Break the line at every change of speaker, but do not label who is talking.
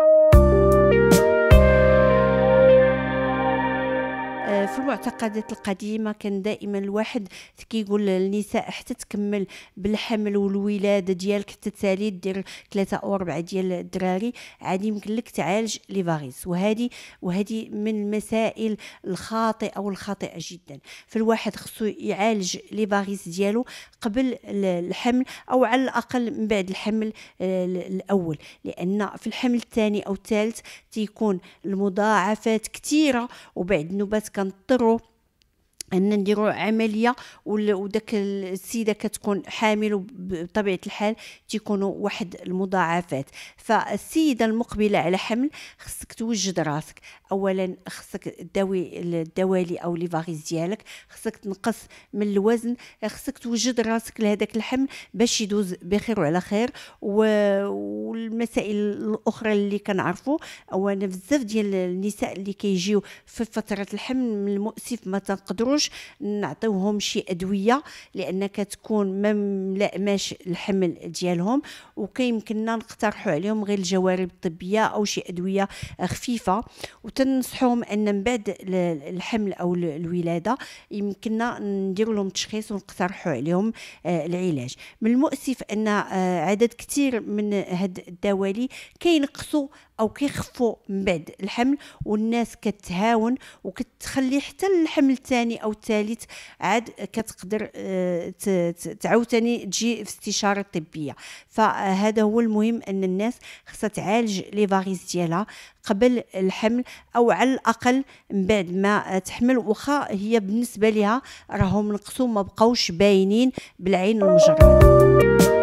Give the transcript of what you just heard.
you آه، في المعتقدات القديمه كان دائما الواحد كيقول للنساء حتى تكمل بالحمل والولاده ديالك حتى تسالي دير ثلاثه او اربعه ديال الدراري عاد يمكن لك تعالج لي فاريس وهذه وهذه من المسائل الخاطئه الخاطئة جدا فالواحد خصو يعالج لي فاريس ديالو قبل الحمل او على الاقل من بعد الحمل آه، الاول لان في الحمل الثاني او الثالث تيكون المضاعفات كثيره وبعد نوبات cantero ان نديرو عمليه وداك السيده كتكون حامل بطبيعه الحال تيكونوا واحد المضاعفات فالسيده المقبله على حمل خصك توجد راسك اولا خصك داوي الدوالي او لي فاريز ديالك خصك تنقص من الوزن خصك توجد راسك لهذاك الحمل باش يدوز بخير وعلى خير والمسائل الاخرى اللي كنعرفوا اولا بزاف ديال النساء اللي كيجيو في فتره الحمل من المؤسف ما تنقدروا يخرج نعطيوهم شي ادويه لان كتكون ما ملاماش الحمل ديالهم وكيمكننا نقترحوا عليهم غير الجوارب الطبيه او شي ادويه خفيفه وتنصحهم ان من بعد الحمل او الولاده يمكننا نديروا لهم تشخيص ونقترحوا عليهم آه، العلاج من المؤسف ان آه، عدد كثير من هاد الدوالي كينقصوا او كيخفوا من بعد الحمل والناس كتهاون وكتخلي حتى الحمل الثاني او الثالث عاد كتقدر آه، تعاوتاني تجي في استشاره طبيه فهذا هو المهم ان الناس خصها تعالج لي فاريز ديالها قبل الحمل او على الاقل من بعد ما تحمل واخا هي بالنسبه ليها راهم نقصوا ما بقاوش باينين بالعين المجرده